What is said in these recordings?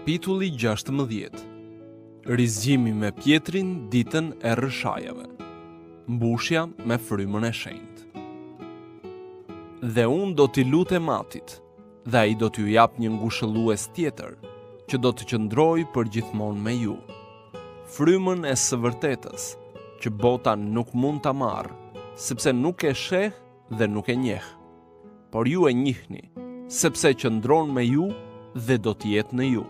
kapitulli 16 Rizgjimi me pjetrin ditën e rëshajave Mbushja me frymën e shend Dhe unë do t'i lutë e matit Dhe i do t'ju jap një ngushëllues tjetër Që do t'i qëndroj për gjithmon me ju Frymën e së vërtetës Që bota nuk mund t'a marë Sepse nuk e sheh dhe nuk e njeh Por ju e njihni Sepse qëndron me ju dhe do të jetë në Ju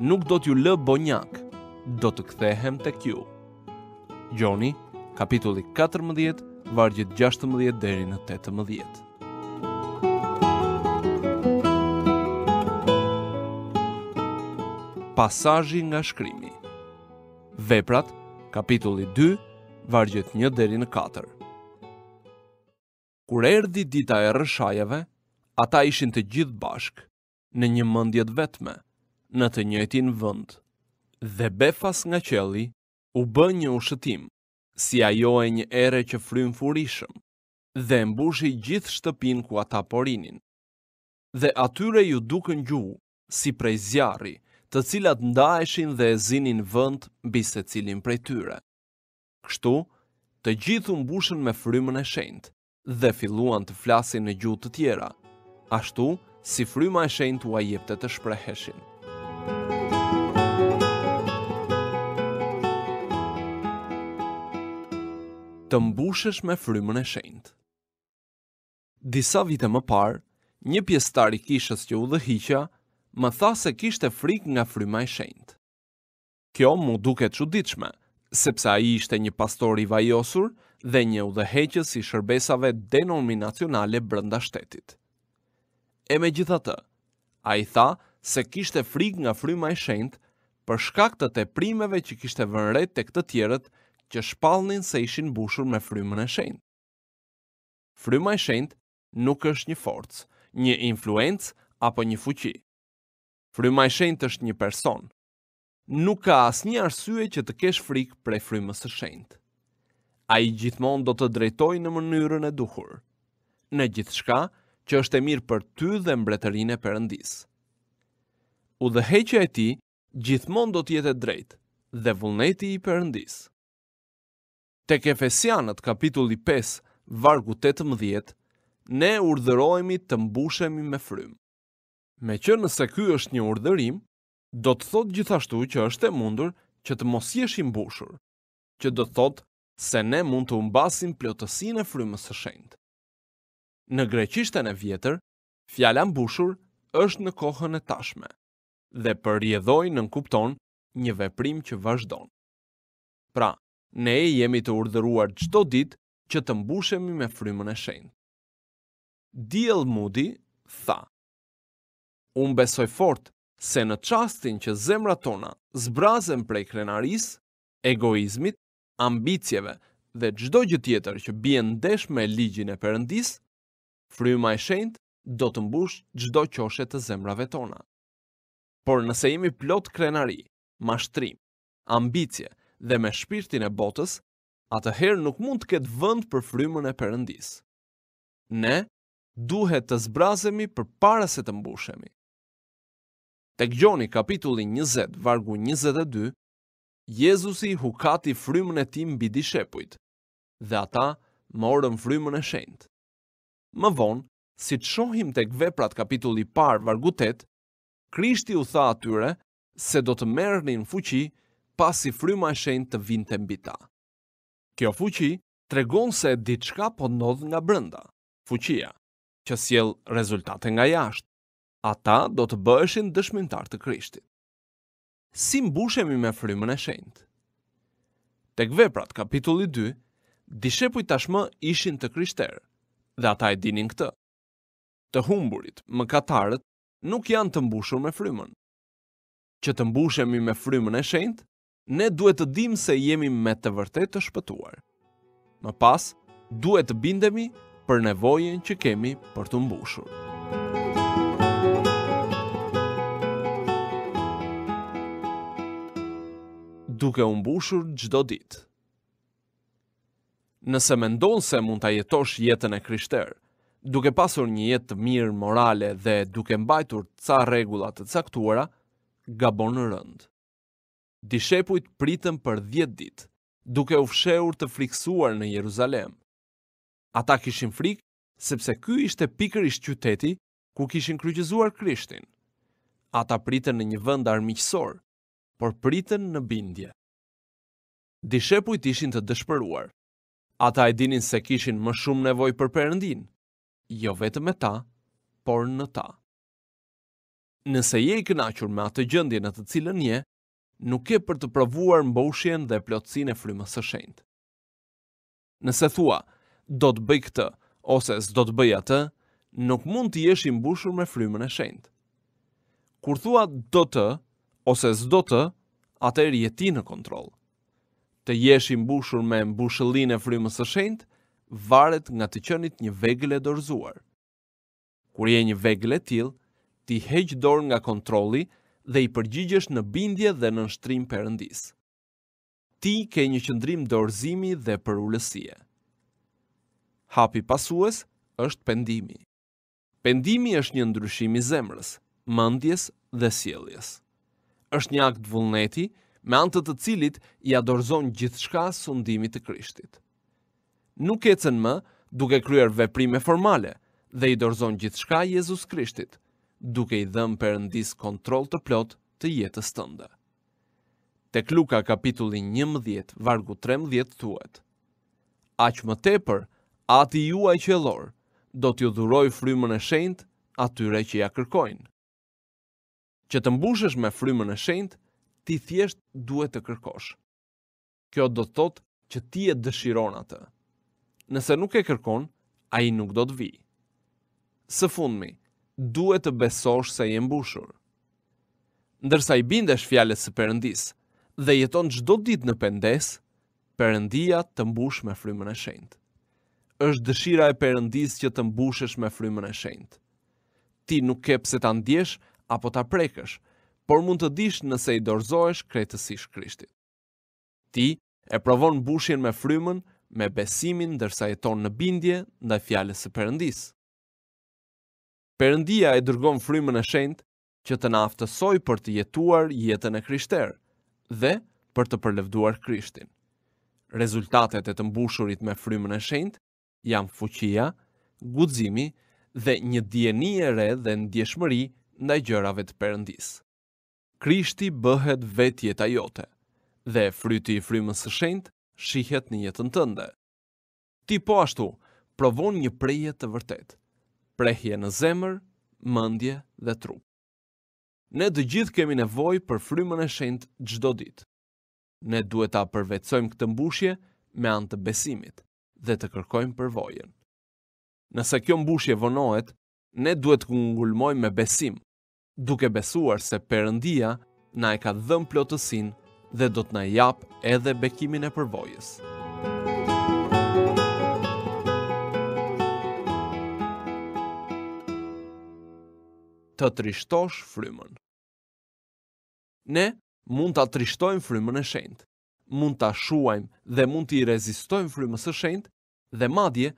nuk do t'ju lë bonjak, do të kthehem të kju. Gjoni, kapitulli 14, vargjit 16 deri në 18. pasajji nga shkrimi. Veprat, kapitulli 2, vargjet 1 deri në 4. Kur erdi dita e rëshajeve, ata ishin të gjithë bashk, në një mëndjet vetme, në të njëjtin vend. Dhe Befas nga qelli u bë një ushtim, si ajo e një ere që frym furishëm, dhe mbushi gjithë shtëpin ku ata porinin. Dhe atyre ju duken gjuhu si prej zjarri, të cilat ndaheshin dhe e zinin vënd bise cilin prej tyre. Kështu, të gjithu mbushën me frymën e shend dhe filluan të flasin në gjuhë të tjera, ashtu si fryma e shenjtë u ajepte të shpreheshin. Të mbushesh me frymën e shenjtë. Disa vite më parë, një pjesëtar i kishës që u dhe më tha se kishte frik nga fryma e shenjtë. Kjo mu duke çuditshme, sepse a i ishte një pastor i vajosur dhe një u dhe i shërbesave denominacionale brënda shtetit. E me gjitha të, a i tha se kishte frik nga fryma e shenjt për shkak të primeve që kishte vënë re tek të tjerët që shpallnin se ishin mbushur me frymën e shenjt. Fryma e shenjt nuk është një forcë, një influencë apo një fuqi. Fryma e shenjt është një person. Nuk ka asnjë arsye që të kesh frikë prej frymës së A Ai gjithmonë do të drejtojë në mënyrën e duhur në gjithçka që është e mirë për ty dhe mbretërinë e Perëndisë u dhe heqja e ti gjithmon do tjetë drejt dhe vullneti i përëndis. Tek Efesianët kapitulli 5, vargu 18, ne urdhërojmi të mbushemi me frym. Me që nëse ky është një urdhërim, do të thot gjithashtu që është e mundur që të mos jesh i mbushur, që do të thot se ne mund të umbasim plotësin e frymës së shenjtë. Në greqishtën e vjetër, fjala mbushur është në kohën e tashme dhe për rjedhoj në kupton një veprim që vazhdon. Pra, ne jemi të urdhëruar çdo ditë që të mbushemi me frymën e shenjtë. Diell Mudi tha: Unë besoj fort se në çastin që zemra tona zbrazen prej krenarisë, egoizmit, ambicieve dhe çdo gjë tjetër që bie në ndesh me ligjin e përëndis, fryma e shenjtë do të mbush çdo qoshe të zemrave tona por nëse jemi plot krenari, mashtrim, ambicje dhe me shpirtin e botës, atëherë nuk mund të ketë vënd për frymën e përëndis. Ne duhet të zbrazemi për para se të mbushemi. Tek gjoni kapitulli 20, vargu 22, Jezusi hukati frymën e tim bidi shepujt, dhe ata morën frymën e shendë. Më vonë, si të shohim tek veprat kapitulli par vargu Krishti u tha atyre se do të merrni në fuqi pasi fryma e shenjtë të vinte mbi ta. Kjo fuqi tregon se diçka po ndodh nga brenda, fuqia që sjell rezultate nga jashtë. Ata do të bëheshin dëshmitar të Krishtit. Si mbushemi me frymën e shenjtë? Tek veprat kapitulli 2, dishepujt tashmë ishin të krishterë dhe ata e dinin këtë. Të humburit, mëkatarët nuk janë të mbushur me frymën. Që të mbushemi me frymën e shenjtë, ne duhet të dimë se jemi me të vërtetë të shpëtuar. Më pas, duhet të bindemi për nevojën që kemi për të mbushur. Duke u mbushur çdo ditë. Nëse mendon se mund ta jetosh jetën e krishterë, duke pasur një jetë mirë morale dhe duke mbajtur ca regullat të caktuara, gabon në rënd. Dishepujt pritën për 10 ditë, duke u fshehur të friksuar në Jeruzalem. Ata kishin frikë, sepse ky ishte pikër qyteti, ku kishin kryqëzuar krishtin. Ata pritën në një vend armiqësor, por pritën në bindje. Dishepujt ishin të dëshpëruar. Ata e dinin se kishin më shumë nevoj për përëndinë, jo vetëm me ta, por në ta. Nëse je i kënaqur me atë gjendje në të cilën je, nuk ke për të provuar mbushjen dhe plotësinë e frymës së shenjtë. Nëse thua, do të bëj këtë ose s'do të bëj atë, nuk mund të jesh i mbushur me frymën e shenjtë. Kur thua do të ose s'do të, atëherë je ti në kontroll. Të jesh i mbushur me mbushëllinë e frymës së shenjtë, varet nga të qenit një vegël e dorzuar. Kur je një vegël e tillë, ti heq dorë nga kontrolli dhe i përgjigjesh në bindje dhe në nështrim përëndis. Ti ke një qëndrim dorzimi dhe për ulesie. Hapi pasues është pendimi. Pendimi është një ndryshim i zemrës, mëndjes dhe sjelljes. është një akt vullneti me antët të cilit i adorzon gjithë shka sundimit të krishtit nuk ecën më duke kryer veprime formale dhe i dorëzon gjithçka Jezus Krishtit, duke i dhënë Perëndis kontroll të plot të jetës tënde. Tek Luka kapitulli 11 vargu 13 thuhet: Aq më tepër, Ati juaj lorë, do t'ju dhuroj frymën e shenjtë atyre që ja kërkojnë. Që të mbushesh me frymën e shenjtë, ti thjesht duhet të kërkosh. Kjo do të thotë që ti e dëshiron atë nëse nuk e kërkon, a i nuk do të vi. Së fundmi, duhet të besosh se jem bushur. Ndërsa i bindesh fjallet së përëndis dhe jeton gjdo dit në pendes, përëndia të mbush me frymën e shenjtë. është dëshira e përëndis që të mbushesh me frymën e shenjtë. Ti nuk ke pse ta ndjesh apo ta prekësh, por mund të dish nëse i dorzoesh kretësisht Krishtit. Ti e provon mbushjen me frymën, me besimin ndërsa jeton në bindje ndaj fjalës së Perëndis. Perëndia e dërgon frymën e shenjtë që të na aftësojë për të jetuar jetën e Krishtit dhe për të përlevduar Krishtin. Rezultatet e të mbushurit me frymën e shenjtë janë fuqia, guximi dhe një dieni e re dhe ndjeshmëri ndaj gjërave të Perëndis. Krishti bëhet vetjeta jote dhe fryti i frymës së shenjtë shihet një jetën tënde. Ti po ashtu, provon një preje të vërtet, prehje në zemër, mëndje dhe trup. Ne dë gjithë kemi nevoj për frymën e shendë gjdo ditë. Ne duhet ta përvecojmë këtë mbushje me antë besimit dhe të kërkojmë përvojën. Nëse kjo mbushje vonohet, ne duhet të ngulmojmë me besim, duke besuar se përëndia na e ka dhëmë plotësin dhe do të na jap edhe bekimin e përvojës. Të trishtosh frymën. Ne mund ta trishtojmë frymën e shenjtë. Mund ta shuajmë dhe mund t'i rezistojmë frymës së shenjtë dhe madje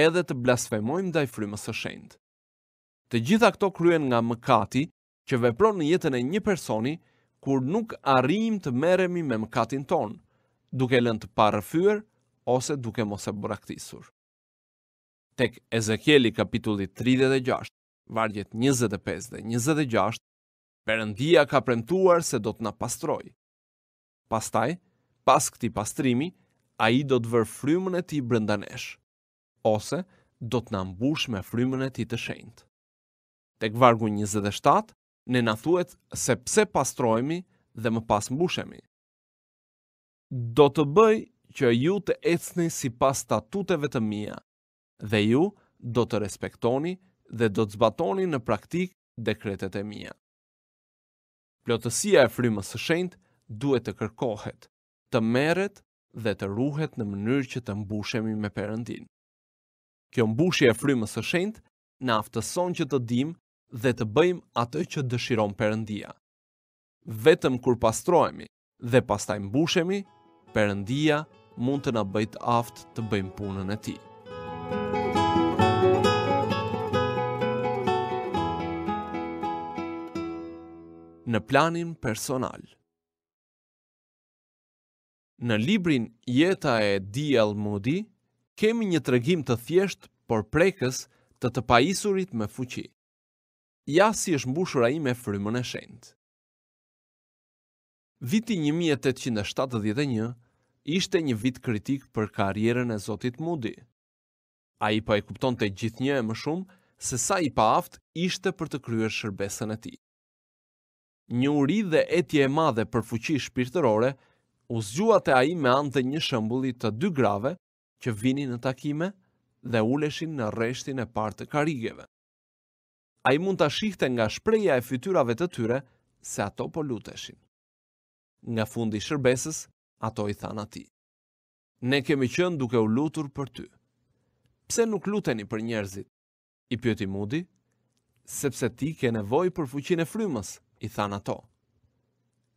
edhe të blasfemojmë ndaj frymës së shenjtë. Të gjitha këto kryen nga mëkati, që vepron në jetën e një personi kur nuk arrim të merremi me mëkatin ton, duke lënë të parëfyer ose duke mos e braktisur. Tek Ezekieli kapitulli 36, vargjet 25 dhe 26, Perëndia ka premtuar se do të na pastrojë. Pastaj, pas këtij pastrimi, ai do të vër frymën e tij brenda nesh, ose do të na mbush me frymën e tij të shenjtë. Tek vargu 27, ne na thuhet se pse pastrohemi dhe më pas mbushemi. Do të bëj që ju të ecni sipas statuteve të mia dhe ju do të respektoni dhe do të zbatoni në praktik dekretet e mia. Plotësia e frymës së shenjtë duhet të kërkohet, të merret dhe të ruhet në mënyrë që të mbushemi me Perëndin. Kjo mbushje e frymës së shenjtë na aftëson që të dimë dhe të bëjmë atë që dëshiron Perëndia. Vetëm kur pastrohemi dhe pastaj mbushemi, Perëndia mund të na bëjë të aftë të bëjmë punën e Tij. Në planin personal Në librin Jeta e D.L. Moody, kemi një tregim të thjesht, por prekës të të paisurit me fuqi ja si është mbushur a i me frymën e shendë. Viti 1871 ishte një vit kritik për karjerën e Zotit Mudi. A i pa po e kupton të gjithë një e më shumë se sa i pa aftë ishte për të kryer shërbesën e ti. Një uri dhe etje e madhe për fuqi shpirtërore, u zgjuat e a i me ante një shëmbulli të dy grave që vini në takime dhe uleshin në reshtin e partë të karigeve a i mund të shikhte nga shpreja e fytyrave të tyre se ato po luteshin. Nga fundi shërbesës, ato i thana ti. Ne kemi qënë duke u lutur për ty. Pse nuk luteni për njerëzit? I pjëti mudi, sepse ti ke nevoj për fuqin e frymës, i thana ato.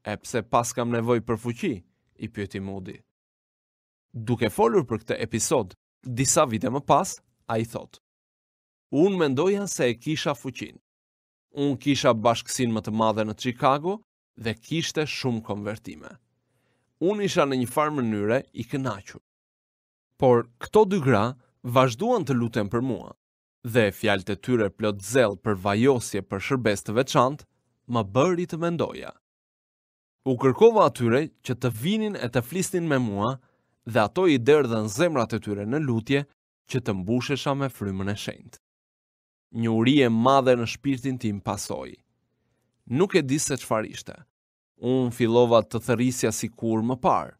E pse pas kam nevoj për fuqi, i pjëti mudi. Duke folur për këtë episod, disa vite më pas, a i thotë unë mendoja se e kisha fuqin. Unë kisha bashkësin më të madhe në Chicago dhe kishte shumë konvertime. Unë isha në një farë mënyre i kënaqur. Por këto dy gra vazhduan të lutem për mua dhe fjalët e tyre plot zell për vajosje për shërbes të veçantë më bëri të mendoja. U kërkova atyre që të vinin e të flisnin me mua dhe ato i derdhen zemrat e tyre në lutje që të mbushesha me frymën e shenjtë një uri e madhe në shpirtin tim pasoj. Nuk e disë se që farishte. Unë fillova të thërisja si kur më parë.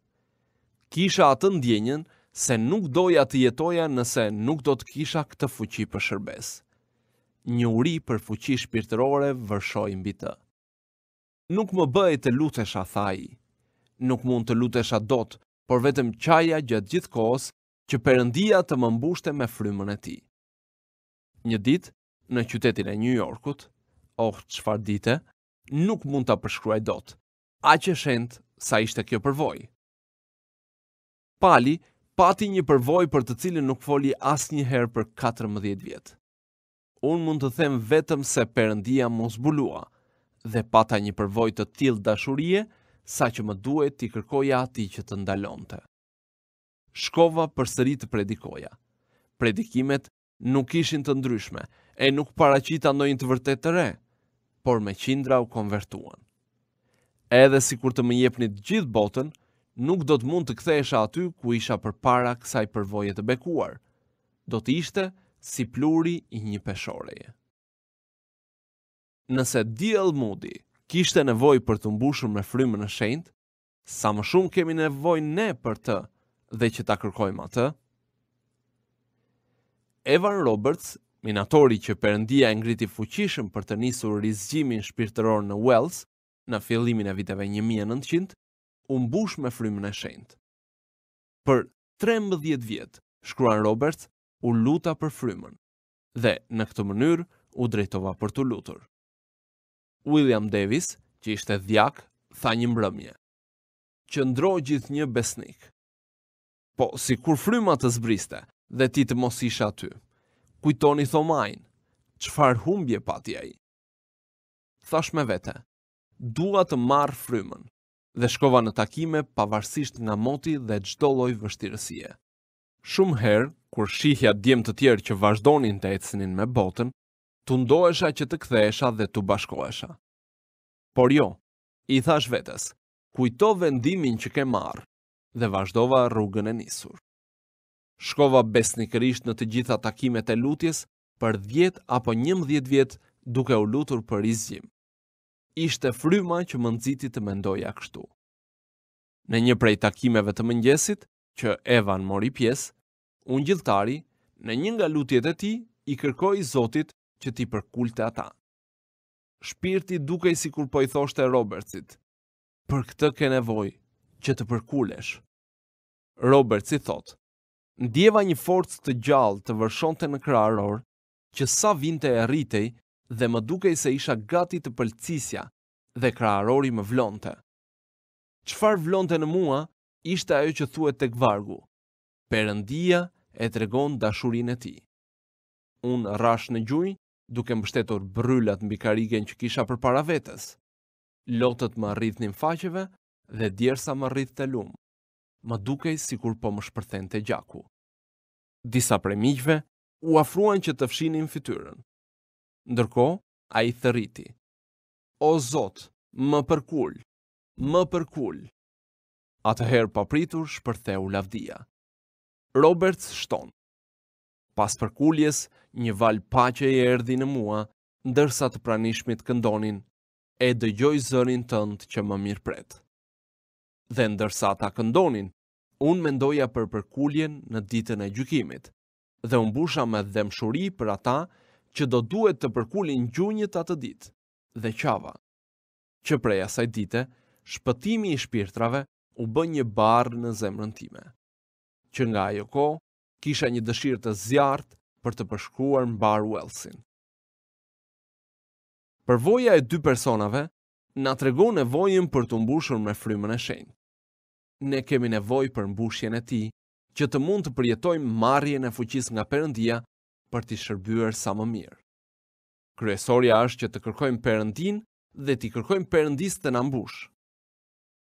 Kisha atë ndjenjen se nuk doja të jetoja nëse nuk do të kisha këtë fuqi për shërbes. Një uri për fuqi shpirtërore vërshoj mbi të. Nuk më bëj të lutesha thaj. Nuk mund të lutesha dot, por vetëm qaja gjatë gjithkos që përëndia të më mbushte me frymën e ti. Një ditë, në qytetin e New Yorkut, oh, çfarë dite, nuk mund të përshkruaj dot, a që shend sa ishte kjo përvoj. Pali pati një përvoj për të cilin nuk foli asnjëherë një herë për 14 vjetë. Unë mund të them vetëm se përëndia më zbulua, dhe pata një përvoj të tillë dashurie, sa që më duhet t'i kërkoja ati që të ndalonte. Shkova për të predikoja. Predikimet nuk ishin të ndryshme e nuk paraqita ndonjë të vërtetë të re, por me qindra u konvertuan. Edhe sikur të më jepni të gjithë botën, nuk do të mund të kthehesha aty ku isha përpara kësaj përvoje të bekuar. Do të ishte si pluri i një peshoreje. Nëse Dill Mudi kishte nevojë për të mbushur me frymën e shenjtë, sa më shumë kemi nevojë ne për të dhe që ta kërkojmë atë. Evan Roberts, minatori që përëndia e ngriti fuqishëm për të nisur rizgjimin shpirtëror në Wells, në fillimin e viteve 1900, bush me frymën e shenjtë. Për 13 vjetë, shkruan Roberts, u luta për frymën, dhe në këtë mënyrë u drejtova për të lutur. William Davis, që ishte djak, tha një mbrëmje. Qëndro gjithë një besnik. Po, si kur fryma të zbriste, dhe ti të mos isha aty. Kujtoni thomajnë, qëfar humbje pati a i. Thash me vete, dua të marë frymën dhe shkova në takime pavarësisht nga moti dhe gjdo loj vështirësie. Shumë herë, kur shihja djemë të tjerë që vazhdonin të ecnin me botën, të ndoesha që të kthesha dhe të bashkoesha. Por jo, i thash vetes, kujto vendimin që ke marë dhe vazhdova rrugën e nisur shkova besnikërisht në të gjitha takimet e lutjes për 10 apo 11 vjet duke u lutur për izgjim. Ishte fryma që më nxiti të mendoja kështu. Në një prej takimeve të mëngjesit, që Evan mori pjesë, unë gjithtari, në një nga lutjet e ti, i kërkoj i Zotit që ti përkulte ata. Shpirti duke i si kur po i thoshte Robertsit, për këtë ke nevoj që të përkulesh. Robertsi thotë, ndjeva një forcë të gjallë të vërshonte në kraror, që sa vinte e rritej dhe më dukej se isha gati të pëlcisja dhe kraarori më vlonte. Qfar vlonte në mua, ishte ajo që thuet të gvargu, përëndia e tregon dashurin e ti. Unë rash në gjuj, duke mbështetur bryllat mbi karigen që kisha për para vetës. Lotët më rrit një faqeve dhe djersa më rrit të lumë më dukej si kur po më shpërthen të gjaku. Disa miqve u afruan që të fshinin fityrën. Ndërko, a i thëriti. O Zot, më përkull, më përkull. Atëherë papritur shpërtheu lavdia. Roberts shton. Pas përkulljes, një val pache e erdi në mua, ndërsa të pranishmit këndonin, e dëgjoj zërin tënd që më mirë pretë dhe ndërsa ta këndonin, unë mendoja për përkulljen në ditën e gjykimit, dhe unë busha me dhemshuri për ata që do duhet të përkullin gjunjët atë ditë dhe qava. Që prej asaj dite, shpëtimi i shpirtrave u bë një barë në zemrën time. Që nga ajo ko, kisha një dëshirë të zjartë për të përshkruar në barë Wellsin. Përvoja e dy personave, na tregon nevojën për të mbushur me frymën e shenjtë ne kemi nevoj për mbushjen e ti, që të mund të përjetojmë marjen e fuqis nga përëndia për t'i shërbyer sa më mirë. Kryesoria është që të kërkojmë përëndin dhe t'i kërkojmë përëndis të mbush.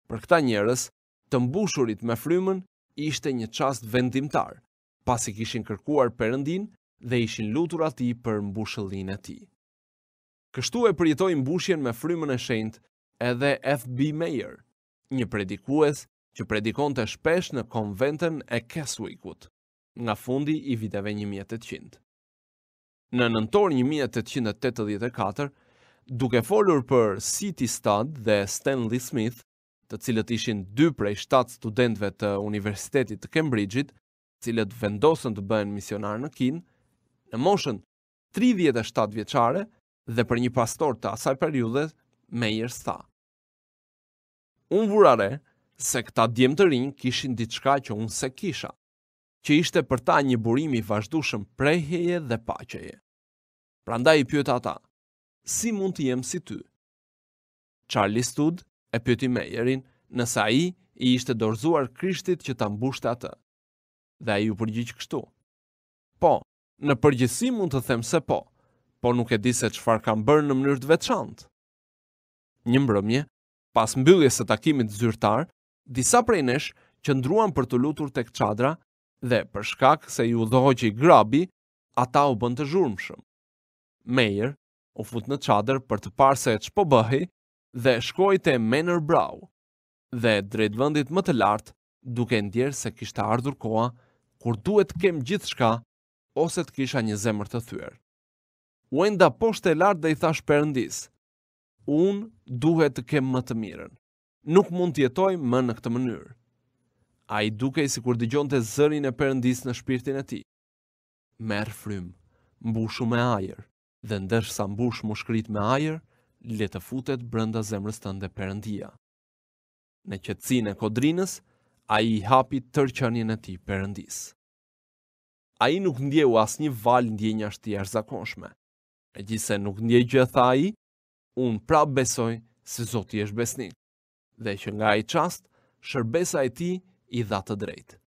Për këta njërës, të mbushurit me frymën ishte një qast vendimtar, pasi kishin kërkuar përëndin dhe ishin lutur ati për mbushëllin e ti. Kështu e përjetoj mbushjen me frymën e shenjt edhe F.B. Mayer, një predikues që predikon të shpesh në konventën e Keswickut, nga fundi i viteve 1800. Në nëntor 1884, duke folur për City Stud dhe Stanley Smith, të cilët ishin dy prej 7 studentëve të Universitetit të Cambridge-it, cilët vendosën të bëhen misionarë në Kin, në moshën 37 vjeçare dhe për një pastor të asaj periudhe, Meyer tha: Unë vurare, se këta djemë të rinjë kishin diçka që unë se kisha, që ishte për ta një burimi vazhdushëm preheje dhe pacheje. Pra nda i pjëtë ata, si mund të jemë si ty? Charlie Stud e pjëti mejerin nësa i i ishte dorzuar krishtit që të mbushte atë. Dhe a ju përgjyq kështu. Po, në përgjithësi mund të themë se po, po nuk e di se qëfar kam bërë në të veçantë. Një mbrëmje, pas mbylljes së takimit zyrtar, disa prej nesh që ndruan për të lutur tek çadra dhe për shkak se ju dhoqi grabi, ata u bën të zhurmshëm. Meyer u fut në çadër për të parë se ç'po bëhi dhe shkoi te Manor Brow dhe drejt vendit më të lartë, duke ndjerë se kishte ardhur koha kur duhet të kem gjithçka ose të kisha një zemër të thyer. Wenda poshtë e lartë dhe i thash përëndis, unë duhet të kem më të mirën nuk mund të jetoj më në këtë mënyrë. A i duke i si kur digjon të zërin e përëndis në shpirtin e ti. Merë frym, mbushu me ajer, dhe ndërshë sa mbush më shkrit me ajer, le të futet brënda zemrës të ndë përëndia. Në qëtësin e kodrinës, a i hapi tërqanjen e ti përëndis. A i nuk ndjehu u asë një valj ndje një ashtë tjerë zakonshme. E gjise nuk ndje gjitha a i, unë pra besoj se zotë i është besnik dhe që nga i qast, shërbesa e ti i dha të drejt.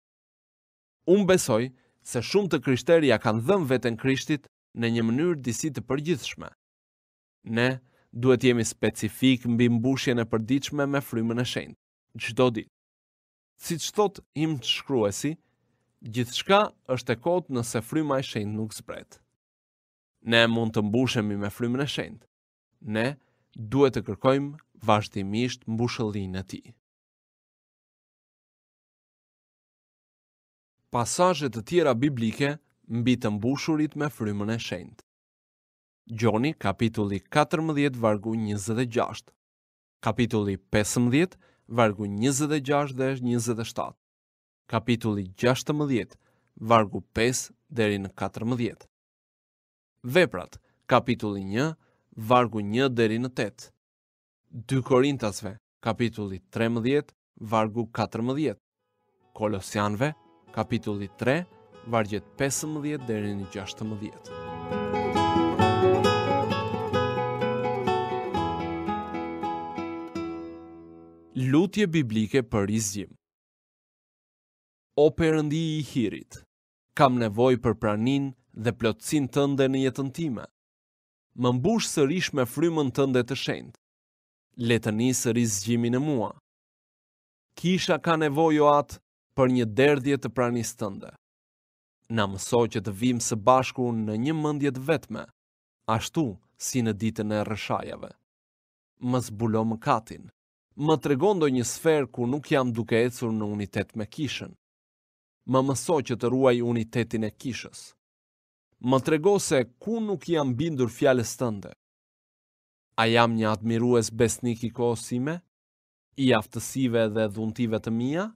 Unë besoj se shumë të kryshteri ja kanë dhëmë vetën krishtit në një mënyrë disi të përgjithshme. Ne duhet jemi specifik mbi mbushjen e përdiqme me frymën e shenjtë, gjdo ditë. Si që thot im të shkruesi, gjithshka është e kotë nëse fryma e shenjtë nuk zbret. Ne mund të mbushemi me frymën e shenjtë. Ne duhet të kërkojmë vazhdimisht mbushëllinë e ti. Pasazhe të tjera biblike mbi të mbushurit me frymën e shenjtë. Gjoni kapitulli 14 vargu 26. Kapitulli 15 vargu 26 dhe 27. Kapitulli 16 vargu 5 deri në 14. Veprat kapitulli 1 vargu 1 deri në 2 Korintasve, kapitulli 13, vargu 14. Kolosianve, kapitulli 3, vargjet 15 deri në 16. Lutje biblike për izgjim O përëndi i hirit, kam nevoj për pranin dhe plotësin tënde në jetën time. Më mbush sërish me frymën tënde të shendë letëni së rizgjimin e mua. Kisha ka nevojo atë për një derdhje të pranis tënde. Na mëso që të vim së bashku në një mëndjet vetme, ashtu si në ditën e rëshajave. Më zbulo më katin, më tregondo një sferë ku nuk jam duke ecur në unitet me kishën. Më mëso që të ruaj unitetin e kishës. Më trego se ku nuk jam bindur fjales tënde. A jam një admirues besnik i kohësime, i aftësive dhe dhuntive të mija,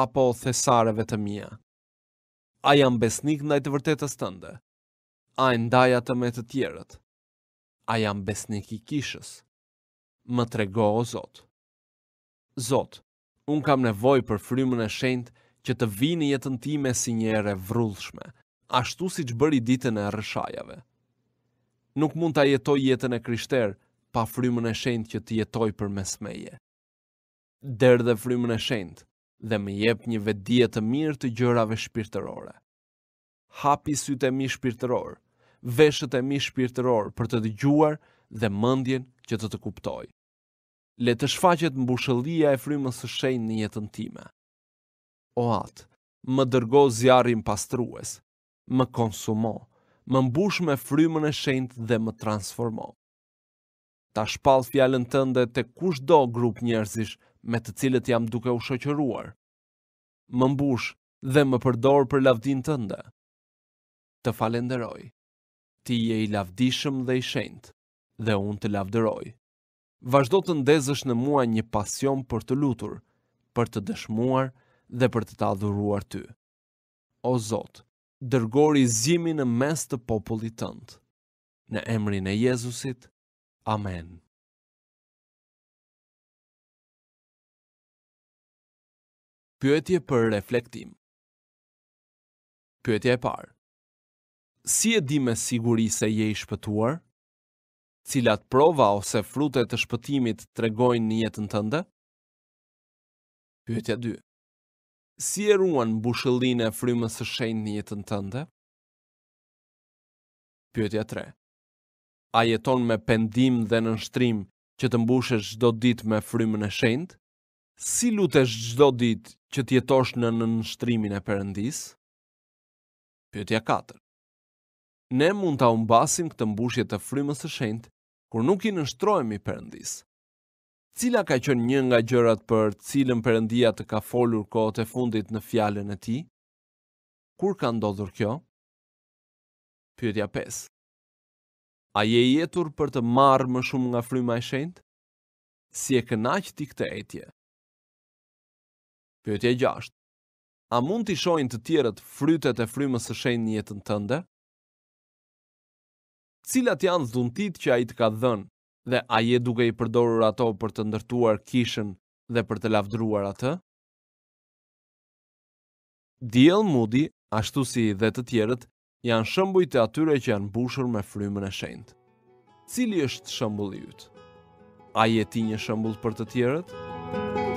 apo thesareve të mija? A jam besnik ndaj ajtë vërtetës tënde? A e ndaja të me të tjerët? A jam besnik i kishës? Më trego o Zot. Zot, un kam nevoj për frymën e shenjtë që të vini jetën time si një vrullshme, ashtu si që bëri ditën e rëshajave nuk mund të jetoj jetën e krishter pa frymën e shenjtë që të jetoj për mes meje. Derë dhe frymën e shenjtë dhe më jep një vedie të mirë të gjërave shpirtërore. Hapi sytë e mi shpirtëror, veshët e mi shpirtëror për të dëgjuar dhe mëndjen që të të kuptoj. Le të shfaqet mbushëllia e frymës së shenjtë në jetën time. O atë, më dërgo zjarin pastrues, më më konsumo, më mbush me frymën e shenjt dhe më transformo. Ta shpall fjalën tënde te çdo grup njerëzish me të cilët jam duke u shoqëruar. Më mbush dhe më përdor për lavdin tënde. Të falenderoj. Ti je i lavdishëm dhe i shenjtë, dhe unë të lavdëroj. Vazhdo të ndezësh në mua një pasion për të lutur, për të dëshmuar dhe për të të adhuruar ty. O Zotë, dërgori zimi në mes të popullit tëndë. Në emrin e Jezusit. Amen. Pyetje për reflektim. Pyetje e parë. Si e di me siguri se je i shpëtuar? Cilat prova ose frutet të shpëtimit tregojnë në jetën tënde? Pyetja si e ruan mbushëllin e frymës së shenjtë në jetën tënde? Pyetja 3. A jeton me pendim dhe në nështrim që të mbushesh çdo ditë me frymën e shenjtë? Si lutesh çdo ditë që të jetosh në nënshtrimin e Perëndis? Pyetja 4. Ne mund ta humbasim këtë mbushje të frymës së shenjtë kur nuk i nënshtrohemi Perëndis. Cila ka qënë një nga gjërat për cilën përëndia të ka folur kohët e fundit në fjallën e ti? Kur ka ndodhur kjo? Pyetja 5. A je jetur për të marrë më shumë nga fryma e shenjtë? Si e kënaqë ti këtë etje? Pyetja 6. A mund t'i shojnë të tjerët frytet e frymës së shenjtë në jetën tënde? Cilat janë dhuntit që a i të ka dhënë dhe a je duke i përdorur ato për të ndërtuar kishën dhe për të lavdruar atë? Diel Mudi, ashtu si dhe të tjerët, janë shëmbuj të atyre që janë bushur me frymën e shendë. Cili është shëmbulli yt? A je ti një shëmbull për të tjerët? Thank you.